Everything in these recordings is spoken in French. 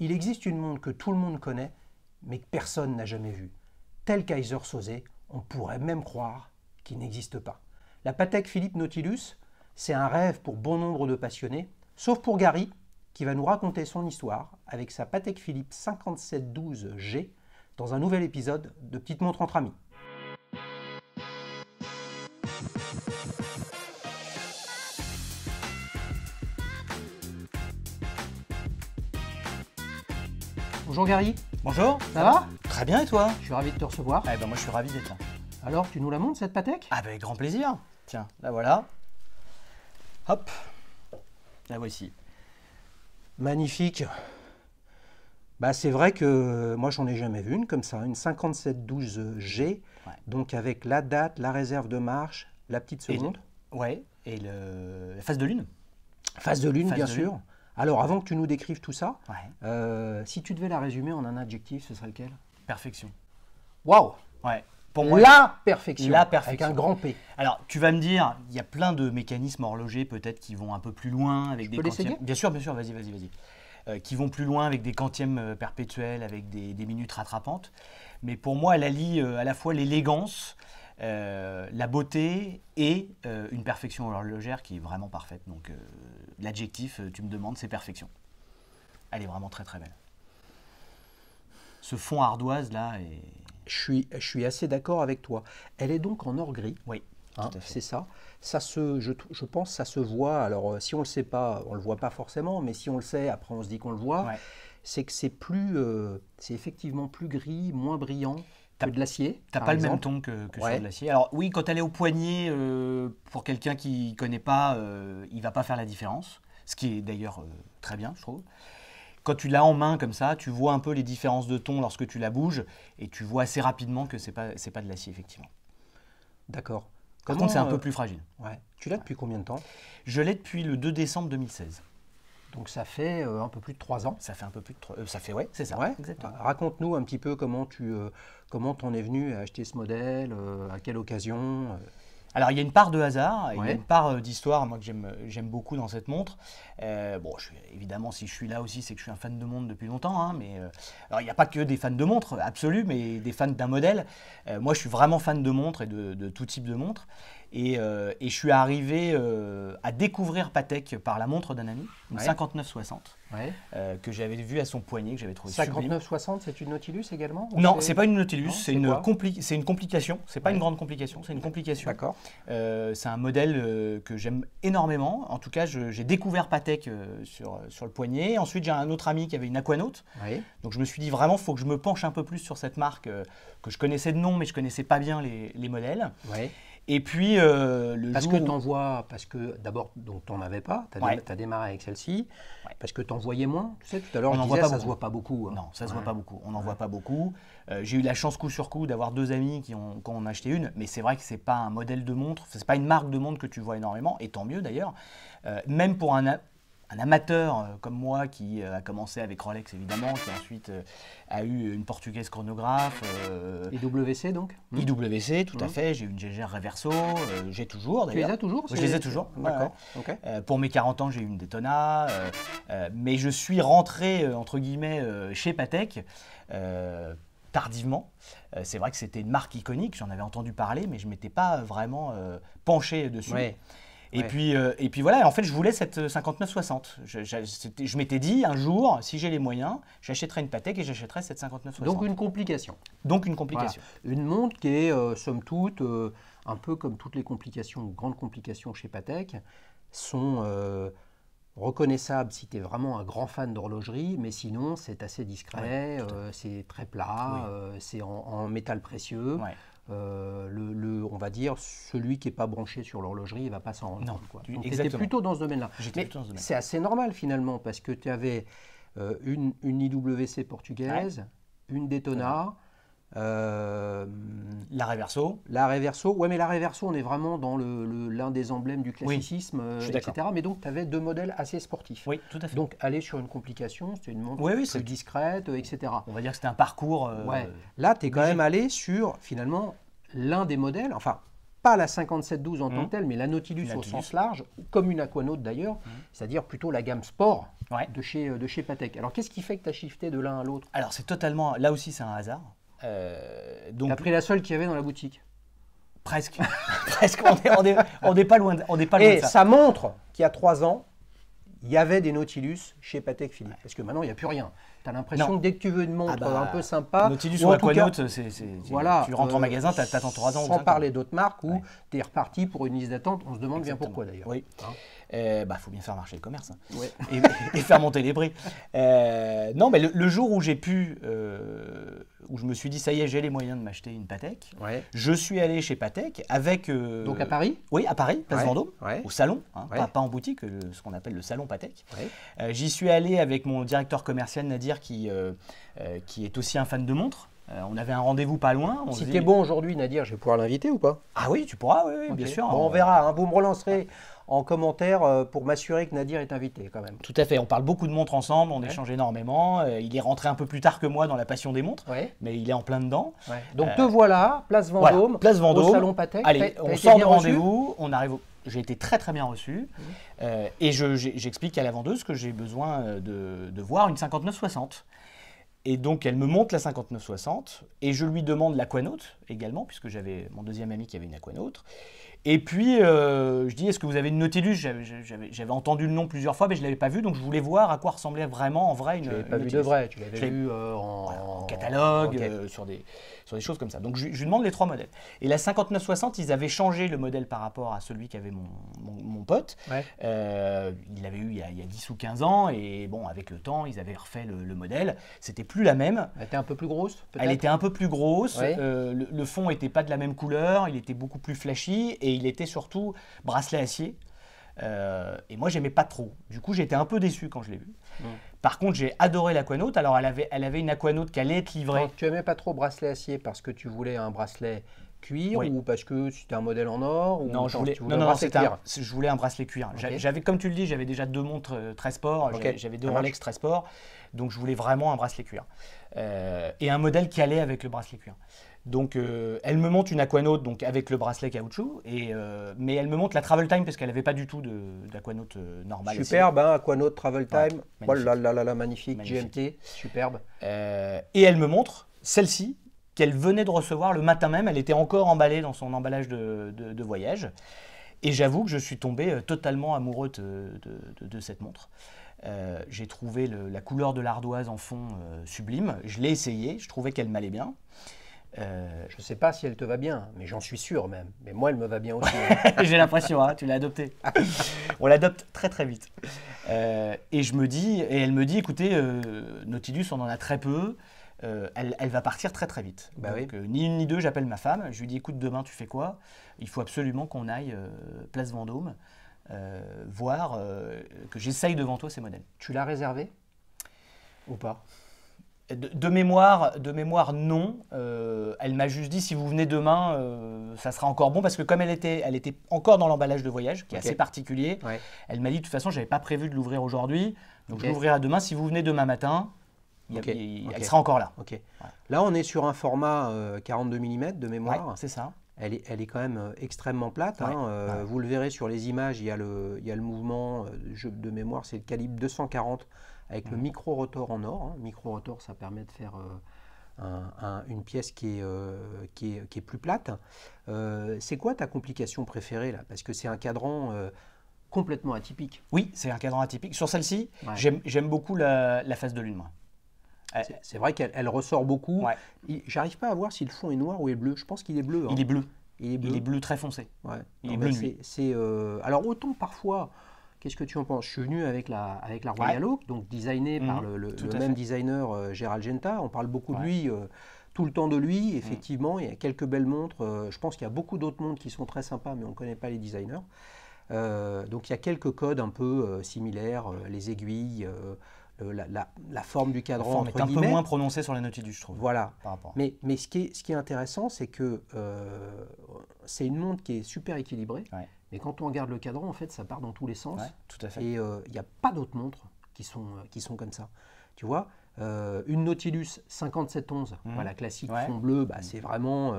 il existe une montre que tout le monde connaît, mais que personne n'a jamais vue. Tel Kaiser Sosé, on pourrait même croire qu'il n'existe pas. La Patek Philippe Nautilus, c'est un rêve pour bon nombre de passionnés, sauf pour Gary, qui va nous raconter son histoire avec sa Patek Philippe 5712G dans un nouvel épisode de Petite Montre entre amis. Bonjour Gary. Bonjour. Ça va Très bien et toi Je suis ravi de te recevoir. Eh ben moi je suis ravi d'être là. Alors tu nous la montres cette Patek ah, avec grand plaisir. Tiens, la voilà. Hop. La voici. Magnifique. Bah c'est vrai que moi j'en ai jamais vu une comme ça, une 5712G, donc avec la date, la réserve de marche, la petite seconde. ouais, et le, la phase de lune. Phase de lune, bien sûr. Alors, avant que tu nous décrives tout ça, euh, si tu devais la résumer en un adjectif, ce serait lequel Perfection. Waouh Ouais. Pour la perfection. La perfection. Avec un grand P. Alors, tu vas me dire, il y a plein de mécanismes horlogers peut-être qui vont un peu plus loin avec des quantièmes. Bien sûr, bien sûr, vas-y, vas-y, vas-y. Euh, qui vont plus loin avec des quantièmes euh, perpétuels, avec des, minutes rattrapantes. Mais pour moi, elle allie à la fois l'élégance, euh, la beauté et euh, une perfection horlogère qui est vraiment parfaite. Donc euh, l'adjectif, tu me demandes, c'est perfection. Elle est vraiment très très belle. Ce fond ardoise là Je suis, je suis assez d'accord avec toi. Elle est donc en or gris. Oui. Hein, c'est ça. Ça je, je, pense, ça se voit. Alors, si on le sait pas, on ne le voit pas forcément, mais si on le sait, après on se dit qu'on le voit. C'est que c'est plus, c'est effectivement plus gris, moins brillant de l'acier. T'as pas le même ton que, sur de l'acier. Alors oui, quand elle est au poignet, euh, pour quelqu'un qui connaît pas, euh, il va pas faire la différence. Ce qui est d'ailleurs euh, très bien, je trouve. Quand tu l'as en main comme ça, tu vois un peu les différences de ton lorsque tu la bouges et tu vois assez rapidement que c'est pas pas de l'acier effectivement. D'accord. Par c'est un peu plus fragile. Tu l'as depuis combien de temps Je l'ai depuis le 2 décembre 2016. Donc ça fait euh, un peu plus de trois ans. Ça fait un peu plus de trois. Euh, ça fait oui, C'est ça. Ouais. Exactement. Raconte-nous un petit peu comment tu euh, comment es venu à acheter ce modèle, à quelle occasion. Alors il y a une part de hasard, une part d'histoire, moi que j'aime beaucoup dans cette montre. bon, évidemment, si je suis là aussi, c'est que je suis un fan de montre depuis longtemps. Hein, mais il n'y a pas que des fans de montres, absolus, mais des fans d'un modèle. moi, je suis vraiment fan de montre et de, de tout type de montres. Euh, et, je suis arrivé euh, à découvrir Patek par la montre d'un ami, une 5960, euh, que j'avais vu à son poignet, que j'avais trouvé 5960, c'est une Nautilus également Non, c'est pas une Nautilus, c'est une, compli une complication. C'est pas une grande complication, c'est une complication. D'accord. c'est un modèle que j'aime énormément. En tout cas, j'ai découvert Patek sur, sur le poignet. Ensuite, j'ai un autre ami qui avait une Aquanaut. Donc je me suis dit vraiment, il faut que je me penche un peu plus sur cette marque que je connaissais de nom, mais je connaissais pas bien les, les modèles. Et puis, euh, parce que Que envoies, parce que d'abord, donc t'en avais pas, t'as démarré avec celle-ci, parce que voyais moins, tu sais, tout à l'heure, on disais, ça beaucoup. se voit pas beaucoup. Hein. Non, ça se voit pas beaucoup, on n'en voit pas beaucoup. Euh, j'ai eu la chance coup sur coup d'avoir deux amis qui ont, acheté une, mais c'est vrai que c'est pas un modèle de montre, c'est pas une marque de montre que tu vois énormément, et tant mieux d'ailleurs. Euh, même pour un, un amateur euh, comme moi qui euh, a commencé avec Rolex évidemment, qui ensuite euh, a eu une portugaise chronographe. IWC donc hmm. IWC, tout à hmm. fait. J'ai eu une GGR Reverso, j'ai toujours d'ailleurs. Tu les as toujours Je les ai toujours, d'accord. pour mes 40 ans, j'ai eu une Daytona, mais je suis rentré entre guillemets chez Patek tardivement. c'est vrai que c'était une marque iconique, j'en avais entendu parler, mais je ne m'étais pas vraiment penché dessus. Et, puis, euh, et puis voilà, en fait, je voulais cette 59,60. Euh, je, je, je m'étais dit, un jour, si j'ai les moyens, j'achèterai une Patek et j'achèterai cette 59,60. Donc une complication. Donc une complication. Une montre qui est, euh, somme toute, un peu comme toutes les complications, grandes complications chez Patek, sont reconnaissables si tu es vraiment un grand fan d'horlogerie, mais sinon c'est assez discret, c'est très plat, c'est en, métal précieux. Euh, le, on va dire, celui qui n'est pas branché sur l'horlogerie, il ne va pas s'en rendre Donc, plutôt dans ce domaine-là. c'est assez normal, finalement, parce que tu avais euh, une, une, IWC portugaise, une Daytona, euh, la Reverso. La Reverso, ouais, mais la Reverso, on est vraiment dans l'un des emblèmes du classicisme, euh, etc. Mais donc, tu avais deux modèles assez sportifs. Oui, tout à fait. Donc, aller sur une complication, c'était une montre oui, plus discrète, euh, etc. On va dire que c'était un parcours. Euh, ouais. Là, tu es quand même allé sur, finalement, l'un des modèles, enfin, pas la 5712 en tant mmh. que telle, mais la Nautilus, au sens large, comme une Aquanaut d'ailleurs, mmh. c'est-à-dire plutôt la gamme sport de, chez, de chez Patek. Alors, qu'est-ce qui fait que tu as shifté de l'un à l'autre Alors, c'est totalement. Là aussi, c'est un hasard. Euh, donc, T'as pris la seule qu'il y avait dans la boutique Presque. Presque. On n'est pas loin de, on est pas loin ça. montre qu'il y a trois ans, il y avait des Nautilus chez Patek Philippe. Parce que maintenant, il n'y a plus rien. t'as l'impression que dès que tu veux une montre ah bah, un peu sympa. Nautilus ou, Aquanaut, voilà, tu rentres en euh, magasin, tu attends trois ans. Sans parler d'autres marques où tu es reparti pour une liste d'attente. On se demande bien pourquoi d'ailleurs. Oui. Hein il euh, bah, faut bien faire marcher le commerce hein. et, faire monter les prix. Euh, non, mais le, jour où j'ai pu, euh, où je me suis dit, ça y est, j'ai les moyens de m'acheter une Patek, je suis allé chez Patek avec. Donc à Paris Oui, à Paris, place Vendôme, au salon, hein, pas, en boutique, ce qu'on appelle le salon Patek. J'y suis allé avec mon directeur commercial Nadir qui, qui est aussi un fan de montres. on avait un rendez-vous pas loin. On si tu es bon aujourd'hui, Nadir, je vais pouvoir l'inviter ou pas Ah oui, tu pourras, bien sûr. on verra, un hein, vous me relancerez en commentaire euh, pour m'assurer que Nadir est invité quand même. Tout à fait, on parle beaucoup de montres ensemble, on échange énormément. Euh, il est rentré un peu plus tard que moi dans la passion des montres, mais il est en plein dedans. Donc euh, te voilà, place Vendôme, place Vendôme, au salon Patek. Allez, on sort de rendez-vous, on arrive j'ai été très très bien reçu. Mmh. et j'explique à la vendeuse que j'ai besoin de, de, voir une 5960. Et donc elle me montre la 5960 et je lui demande l'aquanote également, puisque j'avais mon deuxième ami qui avait une aquanote. Et puis, euh, je dis, est-ce que vous avez une Nautilus J'avais entendu le nom plusieurs fois, mais je ne l'avais pas vu, donc je voulais voir à quoi ressemblait vraiment en vrai une. de vrai, tu l'avais vu euh, en, catalogue, euh, sur des sur des choses comme ça. Donc je, je, lui demande les trois modèles. Et la 5960, ils avaient changé le modèle par rapport à celui qu'avait mon, mon, pote. Euh, il l'avait eu il y, a, 10 ou 15 ans, et bon, avec le temps, ils avaient refait le, le modèle. C'était plus la même. Elle était un peu plus grosse Elle était un peu plus grosse. Euh, le, fond n'était pas de la même couleur, il était beaucoup plus flashy, et il était surtout bracelet acier. Euh, et moi, j'aimais pas trop. Du coup, j'étais un peu déçu quand je l'ai vu. Par contre, j'ai adoré l'aquanote. Alors, elle avait, elle avait une aquanote qui allait être livrée. tu n'aimais pas trop bracelet acier parce que tu voulais un bracelet cuir ou parce que c'était un modèle en or ou Non, je voulais, un, je voulais un bracelet cuir. J'avais, comme tu le dis, j'avais déjà deux montres euh, très sport. J'avais deux Rolex très sport. Donc je voulais vraiment un bracelet cuir. Euh, et un modèle qui allait avec le bracelet cuir. Donc euh, elle me montre une Aquanote donc avec le bracelet caoutchouc, et, euh, mais elle me montre la Travel Time parce qu'elle n'avait pas du tout d'Aquanaut normale. Superbe, hein, Aquanaut Travel Time, oh là là magnifique, GMT, superbe. et elle me montre celle-ci qu'elle venait de recevoir le matin même, elle était encore emballée dans son emballage de, voyage. Et j'avoue que je suis tombé totalement amoureux de cette montre. Euh, j'ai trouvé la couleur de l'ardoise en fond euh, sublime. Je l'ai essayé, je trouvais qu'elle m'allait bien. Euh, je ne sais pas si elle te va bien, mais j'en suis sûr même. Mais moi, elle me va bien aussi. Hein. j'ai l'impression, hein, tu l'as adoptée. On l'adopte très très vite. et je me dis, et elle me dit, écoutez, Nautilus, on en a très peu. Elle, va partir très très vite. Bah ni une ni deux, j'appelle ma femme. Je lui dis, écoute, demain, tu fais quoi Il faut absolument qu'on aille place Vendôme. Euh, voir euh, que j'essaye devant toi ces modèles. Tu l'as réservé ou pas de, mémoire, de mémoire, non. Euh, elle m'a juste dit si vous venez demain, ça sera encore bon parce que comme elle était, elle était encore dans l'emballage de voyage, qui est assez particulier. Elle m'a dit de toute façon, je n'avais pas prévu de l'ouvrir aujourd'hui, donc je l'ouvrirai demain. Si vous venez demain matin, elle sera encore là. Là, on est sur un format 42 mm de mémoire. c'est ça elle est, quand même euh, extrêmement plate. Hein, euh, vous le verrez sur les images, il y a le, le mouvement euh, de mémoire, c'est le calibre 240 avec le micro-rotor en or. Hein. Micro-rotor, ça permet de faire une pièce qui est, qui est, plus plate. c'est quoi ta complication préférée là Parce que c'est un cadran complètement atypique. Oui, c'est un cadran atypique. Sur celle-ci, j'aime beaucoup la, la, face de lune. Eh, c'est vrai qu'elle ressort beaucoup. J'arrive pas à voir si le fond est noir ou est bleu. Je pense qu'il est bleu. Hein. Il est bleu. Il est bleu. très foncé. Il C'est euh, alors autant parfois. Qu'est-ce que tu en penses Je suis venu avec la, avec la Royal Oak, donc designée mmh. par le, même designer euh, Gérald Genta. On parle beaucoup de lui, euh, tout le temps de lui. Mmh. Effectivement, il y a quelques belles montres. je pense qu'il y a beaucoup d'autres montres qui sont très sympas, mais on ne connaît pas les designers. donc il y a quelques codes un peu similaires, les aiguilles, euh, la, forme du cadran. est un peu moins prononcée sur la Nautilus, je trouve. Voilà. Mais, mais ce, qui est, ce qui est intéressant, c'est que euh, c'est une montre qui est super équilibrée. Mais quand on regarde le cadran, en fait, ça part dans tous les sens. tout à fait. Et euh, il n'y a pas d'autres montres qui sont, qui sont comme ça. Tu vois une Nautilus 5711, mmh. voilà, classique fond bleu, bah, mmh. c'est vraiment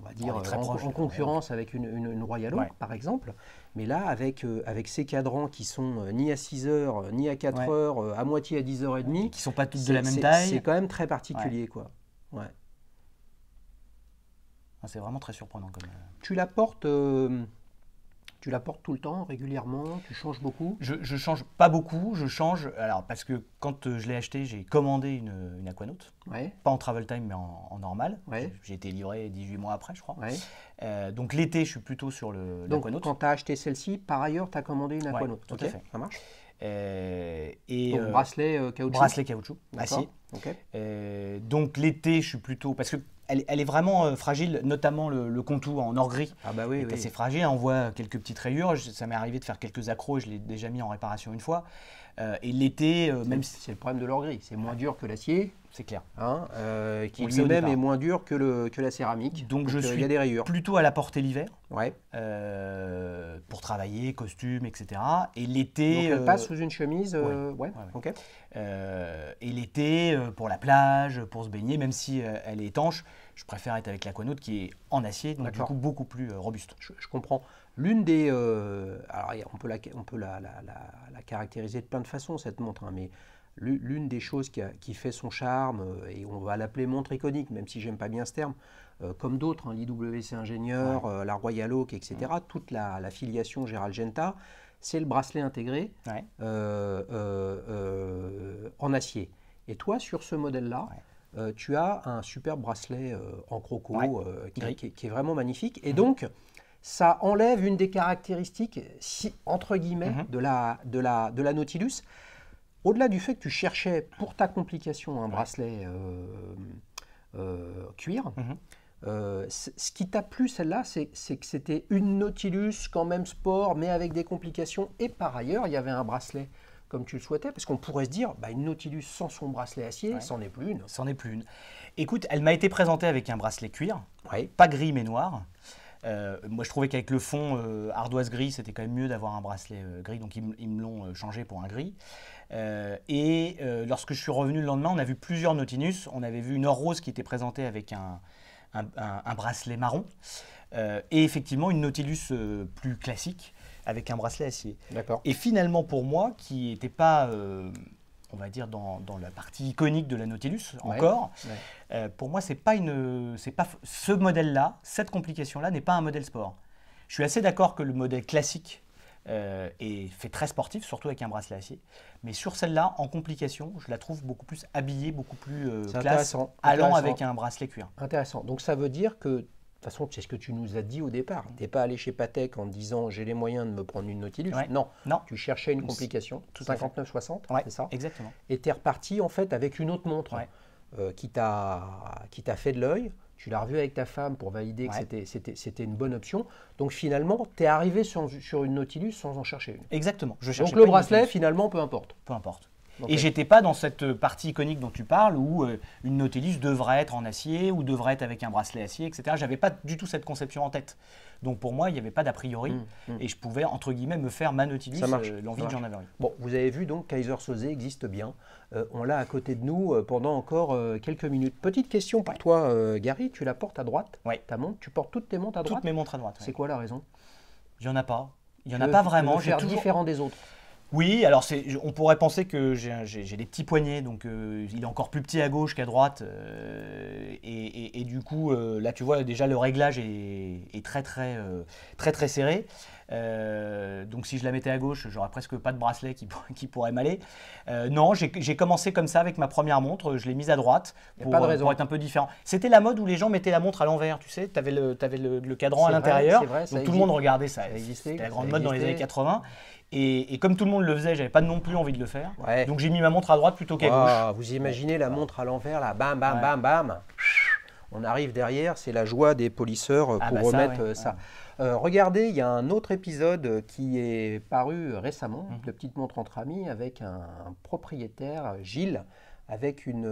on va dire, très euh, en, concurrence avec une, Royal Oak, par exemple. Mais là, avec, euh, avec ces cadrans qui sont euh, ni à 6 heures, ni à 4 heures, à moitié à 10 h et demie. Qui sont pas toutes de la même taille. C'est quand même très particulier, quoi. Ouais. Ah, c'est vraiment très surprenant. Comme... Tu la portes tu la portes tout le temps, régulièrement Tu changes beaucoup je, je change pas beaucoup. Je change, alors parce que quand euh, je l'ai acheté, j'ai commandé une, une Aquanaut. Ouais. Pas en travel time, mais en, normal. Ouais. J'ai été livré 18 mois après, je crois. Ouais. Euh, donc l'été, je suis plutôt sur le Donc quand tu as acheté celle-ci, par ailleurs, tu as commandé une Aquanaut. tout à fait. Ça marche euh, et donc, euh, bracelet caoutchouc. Bracelet caoutchouc, acier. Okay. donc l'été, je suis plutôt parce que elle, est vraiment euh, fragile, notamment le, contour en or gris. Ah bah est assez fragile. On voit quelques petites rayures. ça m'est arrivé de faire quelques accros. Je l'ai déjà mis en réparation une fois. Euh, et l'été, euh, même si c'est le problème de l'or gris, c'est moins dur que l'acier, c'est clair. Hein, euh, qui lui-même est moins dur que, la céramique. Donc, je suis plutôt à la portée l'hiver. Ouais. Euh, pour travailler, costume, etc. Et l'été. Donc euh, sous une chemise. Ouais. et l'été, pour la plage, pour se baigner, même si elle est étanche, je préfère être avec la l'aquanote qui est en acier, donc du coup beaucoup plus robuste. Je, comprends. L'une des. alors on peut, la, on peut la, caractériser de plein de façons, cette montre, hein, mais l'une des choses qui, fait son charme, euh, et on va l'appeler montre iconique, même si j'aime pas bien ce terme, euh, comme d'autres, hein, l'IWC Ingénieur, euh, la Royal Oak, etc., mm. toute la, filiation Gérald Genta, c'est le bracelet intégré en acier. Et toi, sur ce modèle-là, tu as un super bracelet en croco qui, est vraiment magnifique. Et mm-hmm. donc, ça enlève une des caractéristiques, si, entre guillemets, mm-hmm. de la Nautilus. Au-delà du fait que tu cherchais pour ta complication un bracelet euh, euh, cuir, mhm. euh, ce qui t'a plu, celle-là, c'est que c'était une Nautilus, quand même sport, mais avec des complications. Et par ailleurs, il y avait un bracelet comme tu le souhaitais, parce qu'on pourrait se dire, bah, une Nautilus sans son bracelet acier, ça c'en est plus une. C'en est plus une. Écoute, elle m'a été présentée avec un bracelet cuir, pas gris mais noir. moi, je trouvais qu'avec le fond ardoise gris, c'était quand même mieux d'avoir un bracelet gris, donc ils me l'ont changé pour un gris. Euh, et euh, lorsque je suis revenu le lendemain, on a vu plusieurs Nautilus. On avait vu une or rose qui était présentée avec un, bracelet marron. Euh, et effectivement, une Nautilus plus classique avec un bracelet acier. D'accord. Et finalement, pour moi, qui n'était pas on va dire, dans, la partie iconique de la Nautilus, encore. pour moi, c'est pas une, c'est pas ce modèle-là, cette complication-là n'est pas un modèle sport. Je suis assez d'accord que le modèle classique euh, et fait très sportif, surtout avec un bracelet acier. Mais sur celle-là, en complication, je la trouve beaucoup plus habillée, beaucoup plus euh, classe, intéressant, allant avec un bracelet cuir. Intéressant. Donc ça veut dire que, de toute façon, c'est ce que tu nous as dit au départ. Mm. Tu n'es pas allé chez Patek en disant j'ai les moyens de me prendre une Nautilus. Non. non. Tu cherchais une complication, 59-60, ouais, c'est ça Exactement. Et tu es reparti en fait avec une autre montre euh, qui t'a qui t'a fait de l'œil tu l'as revu avec ta femme pour valider que c'était une bonne option. Donc finalement, tu es arrivé sur, une Nautilus sans en chercher une. Exactement. Je Donc le bracelet, finalement, peu importe. Peu importe. Et j'étais pas dans cette partie iconique dont tu parles où euh, une Nautilus devrait être en acier ou devrait être avec un bracelet acier, etc. J'avais pas du tout cette conception en tête. Donc pour moi, il n'y avait pas d'a priori hum, hum. et je pouvais, entre guillemets, me faire ma euh, l'envie que j'en avais Bon, vous avez vu donc, Kaiser Soze existe bien. Euh, on l'a à côté de nous euh, pendant encore quelques minutes. Petite question pour toi, Gary, tu la portes à droite, ouais. ta montre, tu portes toutes tes montres à droite Toutes mes montres à droite. C'est quoi la raison Il n'y en a pas. Il n'y en a pas vraiment. J'ai tout différent des autres. Oui, alors on pourrait penser que j'ai des petits poignets, donc euh, il est encore plus petit à gauche qu'à droite. Euh, et, du coup, euh, là tu vois, déjà le réglage est, très, très, très, très serré. donc si je la mettais à gauche, j'aurais presque pas de bracelet qui, pourrait m'aller. non, j'ai commencé comme ça avec ma première montre, je l'ai mise à droite pour, être un peu différent. C'était la mode où les gens mettaient la montre à l'envers, tu sais, tu avais, le, le, cadran à l'intérieur, donc tout le monde regardait ça. C'était la grande mode dans les années 80. Et, comme tout le monde le faisait, j'avais pas non plus envie de le faire. Donc j'ai mis ma montre à droite plutôt qu'à oh, gauche. Vous imaginez la montre à l'envers, là, bam, bam, bam, bam. On arrive derrière, c'est la joie des polisseurs euh, ah pour bah remettre euh, ça. Euh, regardez, il y a un autre épisode qui est paru récemment, mhm. de Petite Montre entre Amis, avec un propriétaire, Gilles, avec une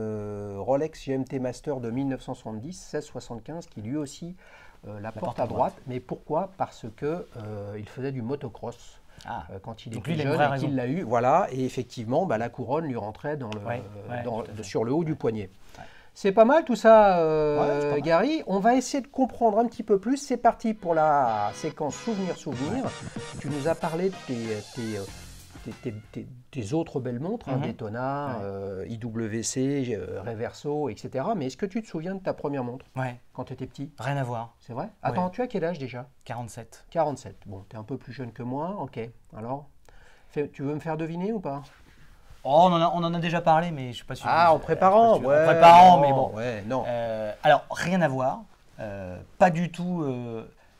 Rolex GMT Master de 1970, 1675, qui lui aussi euh, la, porte, à droite. Mais pourquoi Parce que euh, il faisait du motocross. Ah. Euh, quand il était jeune et qu'il l'a eu, voilà, et effectivement, bah, la couronne lui rentrait dans le, sur le haut du poignet. C'est pas mal tout ça, Gary. On va essayer de comprendre un petit peu plus. C'est parti pour la séquence souvenir-souvenir. Tu nous as parlé de tes tes, autres belles montres, hein, mhm. Daytona, IWC, euh, euh, Reverso, etc. Mais est-ce que tu te souviens de ta première montre Ouais. Quand tu étais petit Rien à voir. C'est vrai Attends, tu as quel âge déjà 47. 47. Bon, tu es un peu plus jeune que moi, ok. Alors, tu veux me faire deviner ou pas oh, on en, a, déjà parlé, mais je suis pas sûr. Ah, en préparant, En préparant, mais bon. non. Euh, alors, rien à voir. pas du tout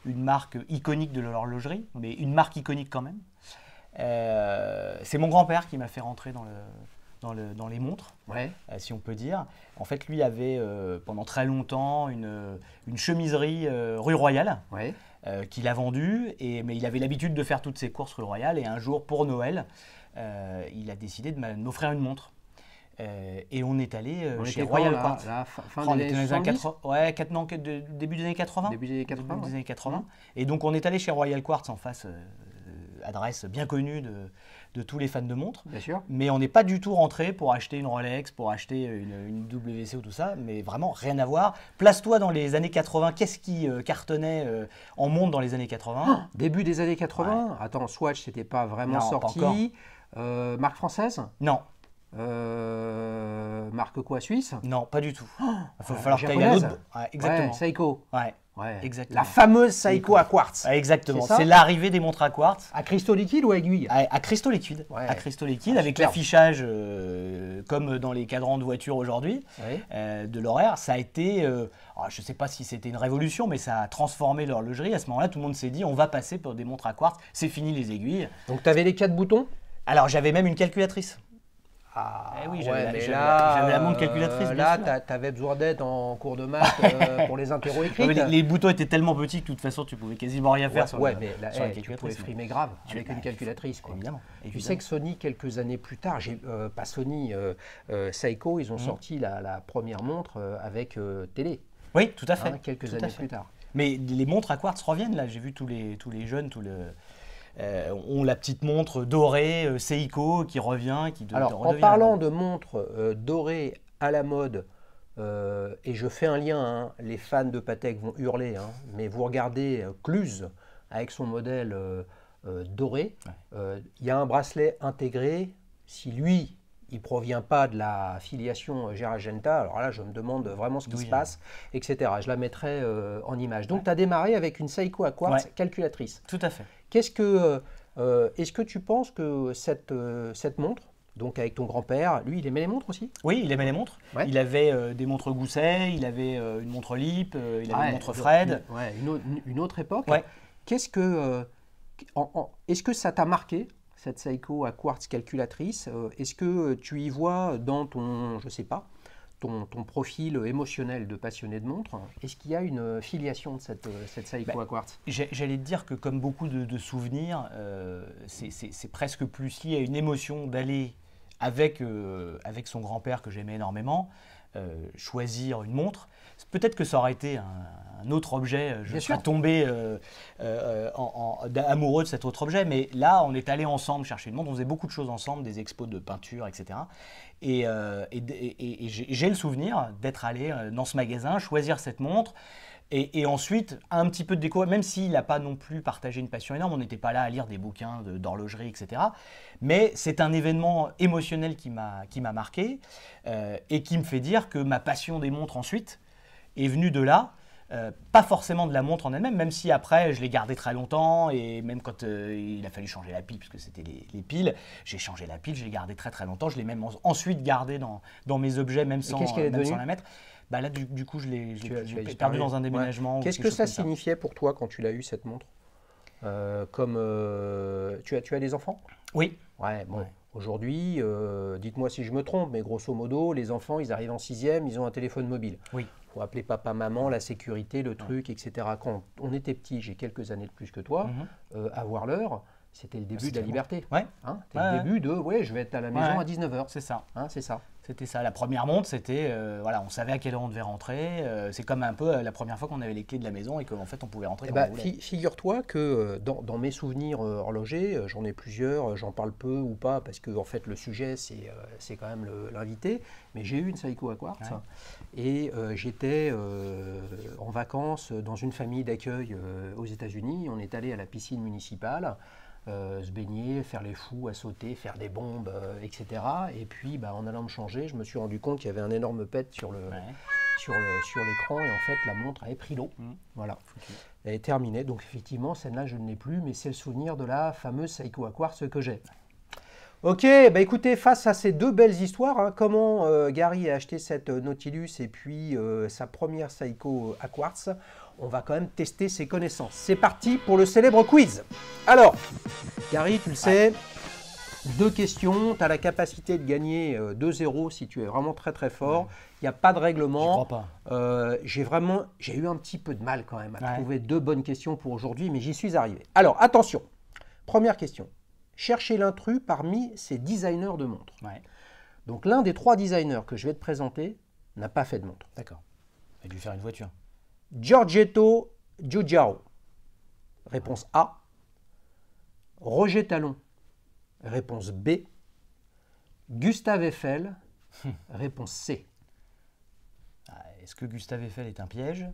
une marque iconique de l'horlogerie, mais une marque iconique quand même. Euh, c'est mon grand-père qui m'a fait rentrer dans, le, le, dans les montres, ouais. Euh, si on peut dire. En fait, lui avait euh, pendant très longtemps une, une chemiserie rue Royale. qu'il a vendue, et, mais il avait l'habitude de faire toutes ses courses rue Royale, et un jour, pour Noël, il a décidé de m'offrir une montre. et on est allé chez Royal Quartz, fin des années 80, ouais, début des années 80. Début des années 80. Mmh. Et donc on est allé chez Royal Quartz en face, adresse bien connue de, tous les fans de montres. Bien sûr. Mais on n'est pas du tout rentré pour acheter une Rolex, pour acheter une, WC ou tout ça, mais vraiment rien à voir. Place-toi dans les années 80, qu'est-ce qui euh, cartonnait euh, en montre dans les années 80 Début des années 80 Attends, Swatch, c'était pas vraiment sorti. Euh, marque française Non. marque quoi, suisse Non, pas du tout. Oh, Il va falloir que tu ailles à l'autre. exactement. Seiko. Ouais. La fameuse Saïko à quartz. exactement. C'est l'arrivée des montres à quartz. À cristaux liquides ou à aiguille à, cristaux liquides. À cristaux liquides, ah, avec l'affichage euh, comme dans les cadrans de voiture aujourd'hui euh, de l'horaire. Ça a été, euh, je ne sais pas si c'était une révolution, mais ça a transformé l'horlogerie. À ce moment-là, tout le monde s'est dit on va passer pour des montres à quartz. C'est fini les aiguilles. Donc tu avais les quatre boutons Alors j'avais même une calculatrice. Ah, eh oui, j'avais la, montre calculatrice. Euh, là, tu avais besoin d'être en cours de maths euh, pour les interroger écrits. Les, boutons étaient tellement petits que de toute façon, tu pouvais quasiment rien faire sur, la, eh, mais la calculatrice. Tu pouvais grave avec une calculatrice. Évidemment, Tu sais que Sony, quelques années plus tard, euh, pas Sony, Seiko, ils ont mmh. sorti la, première montre avec télé. Oui, tout à fait. Hein, quelques années plus tard. Mais les montres à quartz reviennent là. J'ai vu tous les, jeunes, tous le euh, ont la petite montre dorée euh, Seiko qui revient, qui Alors, en parlant de montre euh, dorées à la mode, euh, et je fais un lien, hein, les fans de Patek vont hurler, hein, mais vous regardez Cluse avec son modèle doré, il y a un bracelet intégré. Si lui, il provient pas de la filiation Genta, Alors là, je me demande vraiment ce qui se hein. passe, etc. Je la mettrai en image. Donc, tu as démarré avec une Seiko à quartz calculatrice. Tout à fait quest que, euh, euh, est-ce que tu penses que cette, euh, cette montre, donc avec ton grand-père, lui, il aimait les montres aussi Oui, il aimait les montres. Il avait des montres Gousset, il avait une montre Lip, il avait une montre Fred. Une, autre, époque. Qu'est-ce que, est-ce que ça t'a marqué cette Seiko à quartz calculatrice Est-ce que tu y vois dans ton, je sais pas, ton, profil émotionnel de passionné de montre, est-ce qu'il y a une euh, filiation de cette, euh, cette bah, à quartz J'allais te dire que comme beaucoup de, souvenirs, euh, c'est presque plus lié à une émotion d'aller avec, euh, avec son grand-père que j'aimais énormément, euh, choisir une montre. Peut-être que ça aurait été un, autre objet, euh, je suis serais tombé amoureux de cet autre objet, mais là, on est allé ensemble chercher une montre, on faisait beaucoup de choses ensemble, des expos de peinture, etc. Et, et j'ai le souvenir d'être allé dans ce magasin, choisir cette montre, et, ensuite, un petit peu de déco, même s'il n'a pas non plus partagé une passion énorme, on n'était pas là à lire des bouquins d'horlogerie, etc. Mais c'est un événement émotionnel qui m'a marqué euh, et qui me fait dire que ma passion des montres ensuite est venue de là. Euh, pas forcément de la montre en elle-même, même si après je l'ai gardée très longtemps et même quand euh, il a fallu changer la pile, puisque c'était les, piles, j'ai changé la pile, je l'ai gardée très très longtemps, je l'ai même ensuite gardée dans, dans mes objets, même sans, même sans la mettre. Bah là, du, coup, je l'ai perdu dans un déménagement. Qu'est-ce que ça signifiait pour toi quand tu l'as eu cette montre euh, Comme euh, tu as, tu as des enfants Oui. Ouais. Bon. Aujourd'hui, euh, dites-moi si je me trompe, mais grosso modo, les enfants, ils arrivent en sixième, ils ont un téléphone mobile. Oui. Faut appeler papa, maman, la sécurité, le truc, etc. Quand on était petit, j'ai quelques années de plus que toi, avoir mhm. l'heure. C'était le ah, début de la liberté. Ouais. Hein, c'était le début de, ouais, je vais être à la maison à 19h. C'est ça. Hein, c'est ça. C'était ça. La première montre, c'était, euh, voilà, on savait à quelle heure on devait rentrer. Euh, c'est comme un peu euh, la première fois qu'on avait les clés de la maison et qu'en fait, on pouvait rentrer. Bah, Figure-toi que dans, mes souvenirs horlogers, j'en ai plusieurs, j'en parle peu ou pas, parce que, fait, le sujet, c'est c'est quand même l'invité. Mais j'ai eu une Seiko à quartz et j'étais en vacances dans une famille d'accueil aux États-Unis. On est allé à la piscine municipale. Euh, se baigner, faire les fous, à sauter, faire des bombes, euh, etc. Et puis, bah, en allant me changer, je me suis rendu compte qu'il y avait un énorme pet sur l'écran et en fait la montre avait pris l'eau. Mmh. Voilà. Elle est terminée. Donc effectivement, celle-là, je ne l'ai plus, mais c'est le souvenir de la fameuse Seiko Quartz que j'ai. Ok, bah écoutez, face à ces deux belles histoires, hein, comment euh, Gary a acheté cette Nautilus et puis sa première Seiko à quartz, on va quand même tester ses connaissances. C'est parti pour le célèbre quiz. Alors, Gary, tu le sais, deux questions. Tu as la capacité de gagner 2-0 euh, si tu es vraiment très très fort. Il n'y a pas de règlement. Euh, j'ai vraiment, j'ai eu un petit peu de mal quand même à trouver deux bonnes questions pour aujourd'hui, mais j'y suis arrivé. Alors, attention. Première question. Cherchez l'intrus parmi ces designers de montres. Donc l'un des trois designers que je vais te présenter n'a pas fait de montre. D'accord. Il a dû faire une voiture. Giorgetto Giugiaro. Réponse A. Roger Talon. Réponse B. Gustave Eiffel. réponse C. Ah, est-ce que Gustave Eiffel est un piège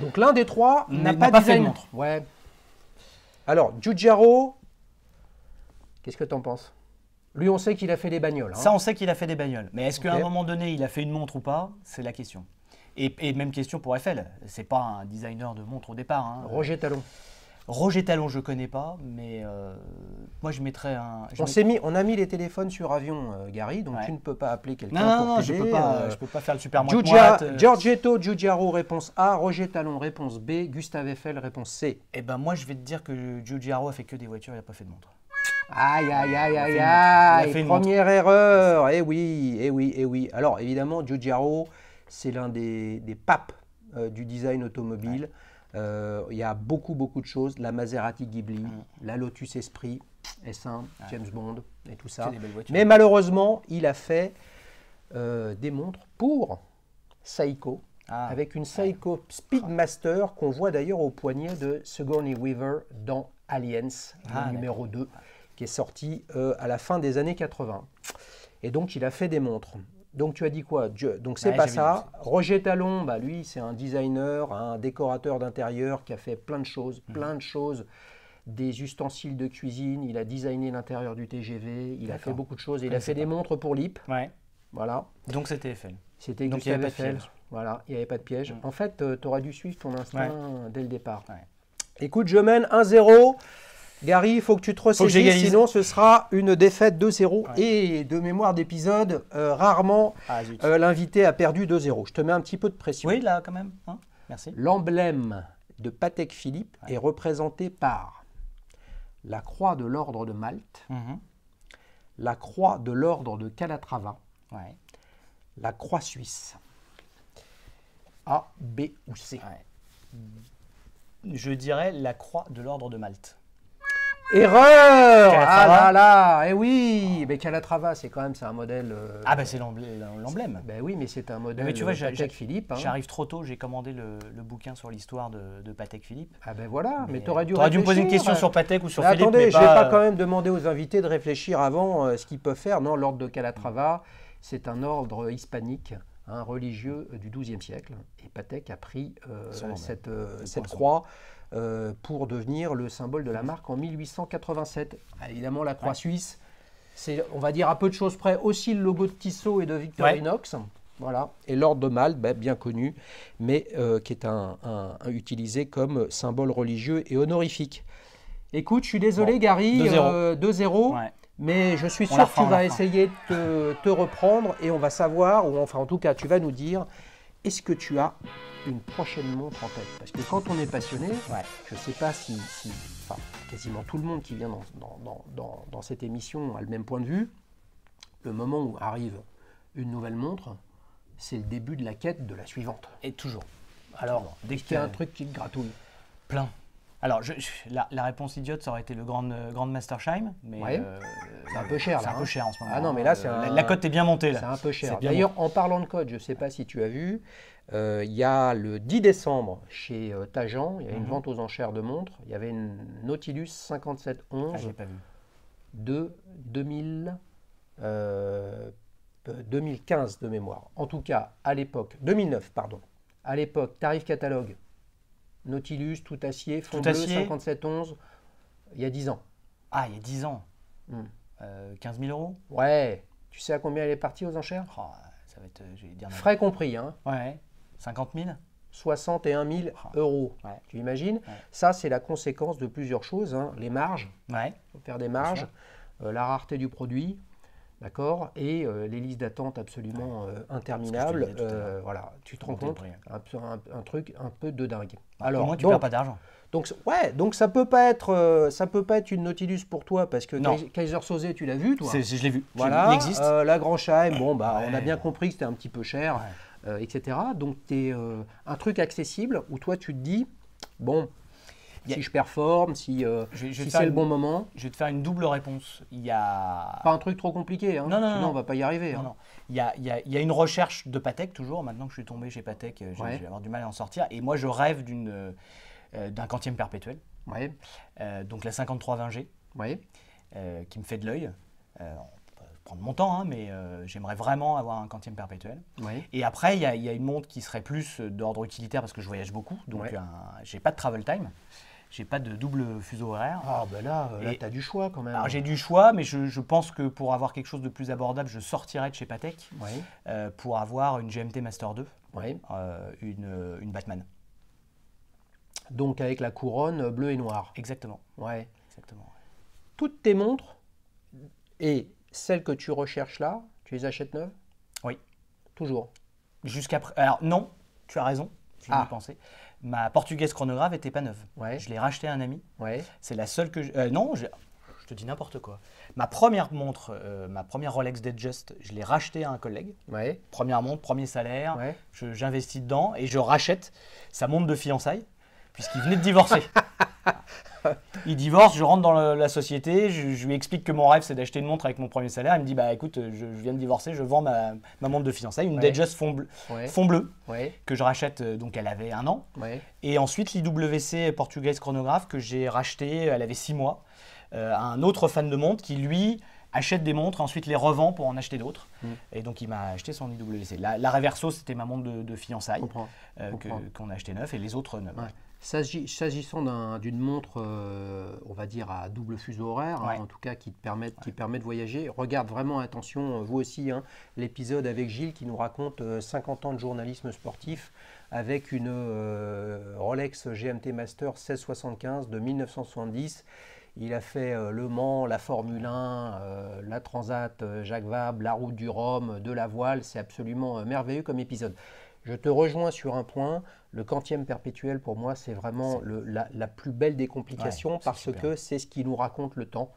Donc l'un des trois n'a pas, fait une montre. Ouais. Alors, Giugiaro, qu'est-ce que t'en penses Lui, on sait qu'il a fait des bagnoles. Hein. Ça, on sait qu'il a fait des bagnoles. Mais est-ce qu'à un moment donné, il a fait une montre ou pas C'est la question. Et, même question pour Eiffel. C'est pas un designer de montre au départ. Hein. Roger Talon. Roger Talon, je connais pas, mais euh, moi je mettrais un. on mis, on a mis les téléphones sur avion, euh, Gary, donc tu ne peux pas appeler quelqu'un. Non, pour non, non, je peux euh, peux pas faire le super Giugia, Giorgetto Giugiaro réponse A, Roger Talon réponse B, Gustave Eiffel réponse C. Eh ben moi je vais te dire que Giugiaro a fait que des voitures, il n'a pas fait de montre. Aïe, aïe, aïe, aïe, aïe, première erreur, eh oui, eh oui, eh oui. Alors évidemment, Giugiaro c'est l'un des, papes euh, du design automobile. Euh, il y a beaucoup, beaucoup de choses. La Maserati Ghibli, mm. la Lotus Esprit, S1, James Bond et tout ça. Mais malheureusement, il a fait euh, des montres pour Seiko. Ah. avec une Seiko Speedmaster qu'on voit d'ailleurs au poignet de Sigourney Weaver dans Aliens, le ah, numéro 2, qui est sorti à la fin des années 80. Et donc il a fait des montres. Donc tu as dit quoi Dieu. Donc c'est pas ça. Roger Talon, bah, lui, c'est un designer, un décorateur d'intérieur qui a fait plein de choses, mhm. plein de choses. Des ustensiles de cuisine, il a designé l'intérieur du TGV, il a fait beaucoup de choses. Il a fait des montres pour LIP. Ouais. Voilà. Donc c'était Eiffel. C'était Donc il n'y avait pas de piège. Voilà, il n'y avait pas de piège. En fait, euh, tu aurais dû suivre ton instinct dès le départ. Écoute, je mène 1-0. Gary, il faut que tu te ressaisisses, sinon ce sera une défaite 2-0. Et de mémoire d'épisode, euh, rarement ah, euh, l'invité a perdu 2-0. Je te mets un petit peu de pression. Oui, là, quand même. Hein. Merci. L'emblème de Patek Philippe est représenté par la croix de l'ordre de Malte, mhm. la croix de l'ordre de Calatrava, la croix suisse. A, B ou C Je dirais la croix de l'ordre de Malte. Erreur Ah là là Eh oui Mais Calatrava, c'est quand même un modèle. Euh, ah ben c'est l'emblème Ben oui, mais c'est un modèle. Mais tu vois, euh, Patek Philippe. Hein. J'arrive trop tôt, j'ai commandé le, bouquin sur l'histoire de, Patek Philippe. Ah ben voilà, mais, tu aurais dû. T'aurais dû me poser une question sur Patek ou sur mais Philippe. Attendez, je vais pas euh, quand même demandé aux invités de réfléchir avant ce qu'ils peuvent faire. Non, l'ordre de Calatrava, c'est un ordre hispanique. Hein, religieux du XIIe siècle. Et Patek a pris cette, cette croix. Euh, pour devenir le symbole de la mhm. marque en 1887. Ah, évidemment, la croix suisse, c'est, on va dire, à peu de choses près, aussi le logo de Tissot et de Victorinox. Voilà. Et l'ordre de Malte, bah, bien connu, mais euh, qui est un, utilisé comme symbole religieux et honorifique. Écoute, je suis désolé, Gary, 2-0. Euh, mais je suis sûr que tu vas essayer de te, te reprendre et on va savoir, ou enfin en tout cas, tu vas nous dire, est-ce que tu as une prochaine montre en tête. Parce que quand on est passionné, je ne sais pas si, si, enfin, quasiment tout le monde qui vient dans, cette émission a le même point de vue. Le moment où arrive une nouvelle montre, c'est le début de la quête de la suivante. Et toujours. Alors, dès qu'il y a un truc qui te gratouille. Plein. Alors, je, la, réponse idiote, ça aurait été le Grand, euh, grand mais euh, c'est un peu cher. C'est un peu hein. cher en ce moment. Ah non, mais là, euh, la, cote est bien montée C'est un peu cher. D'ailleurs, en parlant de cote, je ne sais pas si tu as vu, euh, il y a le 10 décembre chez euh, Tajan, il y a une mhm. vente aux enchères de montres. Il y avait une Nautilus 5711 ah, de 2015 euh, de mémoire. En tout cas, à l'époque, 2009, pardon. À l'époque, tarif catalogue, Nautilus, tout acier, fond bleu, 5711, il y a 10 ans. Ah, il y a 10 ans 15 hmm. 000 euros Ouais. Tu sais à combien elle est partie aux enchères oh, ça va être, Frais compris, hein Ouais. 50 000 61 000 euros. Tu imagines Ça, c'est la conséquence de plusieurs choses. Hein. Les marges, faut faire des marges, euh, la rareté du produit, d'accord, et euh, les listes d'attente absolument euh, interminables. voilà, tu te rends compte un, un, truc un peu de dingue. Alors, moi, tu ne perds pas d'argent. Donc ouais, donc ça peut pas être ça peut pas être une Nautilus pour toi parce que Kaiser Soze, tu l'as vu toi. je l'ai vu. Voilà. Il existe. la Grand Chaim, bon bah on a bien compris que c'était un petit peu cher. Euh, etc. Donc, tu es euh, un truc accessible où toi, tu te dis, bon, si je performe, si, euh, si c'est le bon moment. Je vais te faire une double réponse. Il y a... Pas un truc trop compliqué, hein. non, non, sinon non. on va pas y arriver. Non, hein. non. Il, y a, il, y a, il, y a, une recherche de Patek toujours. Maintenant que je suis tombé chez Patek, je vais avoir du mal à en sortir. Et moi, je rêve d'une, d'un quantième perpétuel. Ouais. donc la 5320G, ouais. qui me fait de l'œil prendre mon temps, hein, mais euh, j'aimerais vraiment avoir un quantième perpétuel. Oui. Et après, il y, a une montre qui serait plus euh, d'ordre utilitaire parce que je voyage beaucoup, donc euh, j'ai pas de travel time. J'ai pas de double fuseau horaire. Ah, ben là, là tu as du choix quand même. Alors j'ai du choix, mais je, pense que pour avoir quelque chose de plus abordable, je sortirais de chez Patek oui. pour avoir une GMT Master 2, une, une Batman. Donc avec la couronne bleue et noire. Exactement. Ouais. Exactement. Toutes tes montres et celles que tu recherches là, tu les achètes neuves Oui. Toujours Jusqu'à... Alors non, tu as raison, tu ah. pensé. Ma portugaise chronographe n'était pas neuve. Je l'ai rachetée à un ami. C'est la seule que... Euh, non, je... te dis n'importe quoi. Ma première montre, euh, ma première Rolex Datejust, je l'ai rachetée à un collègue. Première montre, premier salaire, j'investis dedans et je rachète sa montre de fiançailles puisqu'il venait de divorcer. il divorce, je rentre dans la société, je, lui explique que mon rêve c'est d'acheter une montre avec mon premier salaire. Il me dit bah écoute, je, viens de divorcer, je vends ma, montre de fiançailles, une ouais. Datejust fond, bleu, que je rachète, euh, donc elle avait un an. Et ensuite l'IWC Portugaise Chronographe que j'ai racheté, elle avait six mois, euh, à un autre fan de montre qui lui achète des montres, ensuite les revend pour en acheter d'autres. Mm. Et donc il m'a acheté son IWC. La, la Reverso, c'était ma montre de, fiançailles euh, qu'on a acheté neuf et les autres neuf. S'agissant d'une montre, euh, on va dire, à double fuseau horaire, hein, en tout cas qui, te permet, de voyager, regarde vraiment, attention, euh, vous aussi, hein, l'épisode avec Gilles qui nous raconte 50 euh, ans de journalisme sportif avec une Rolex GMT Master 1675 de 1970. Il a fait Le Mans, la Formule 1, la Transat, Jacques Vabre, la route du Rhum, de la voile. C'est absolument merveilleux comme épisode. Je te rejoins sur un point le quantième perpétuel, pour moi, c'est vraiment la, plus belle des complications parce que c'est ce qui nous raconte le temps,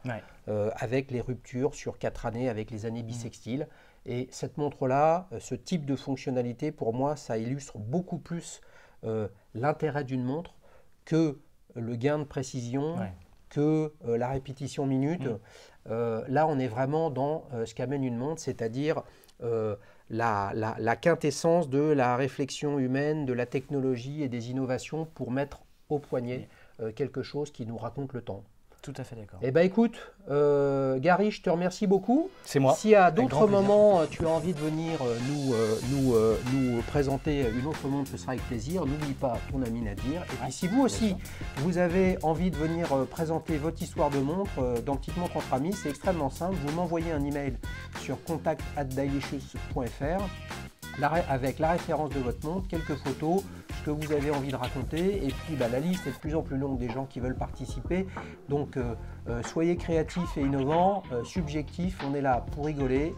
euh, avec les ruptures sur quatre années, avec les années mmh. bisextiles. Et cette montre-là, euh, ce type de fonctionnalité, pour moi, ça illustre beaucoup plus euh, l'intérêt d'une montre que le gain de précision, que la répétition minute. Mmh. là, on est vraiment dans ce qu'amène une montre, c'est-à-dire la, quintessence de la réflexion humaine, de la technologie et des innovations pour mettre au poignet euh, quelque chose qui nous raconte le temps. Tout à fait d'accord. Eh bien, écoute, euh, Gary, je te remercie beaucoup. C'est moi. Si à d'autres moments, euh, tu as envie de venir euh, nous, nous, nous présenter une autre montre, ce sera avec plaisir. N'oublie pas ton ami Nadir. Et puis, si vous aussi, vous avez envie de venir présenter votre histoire de montre dans petit Montre Entre Amis, c'est extrêmement simple. Vous m'envoyez un email sur contact@dailicious.fr avec la référence de votre montre, quelques photos, ce que vous avez envie de raconter. Et puis bah, la liste est de plus en plus longue des gens qui veulent participer. Donc euh, euh, soyez créatifs et innovants, euh, subjectifs, on est là pour rigoler.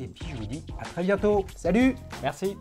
et puis je vous dis à très bientôt. Salut Merci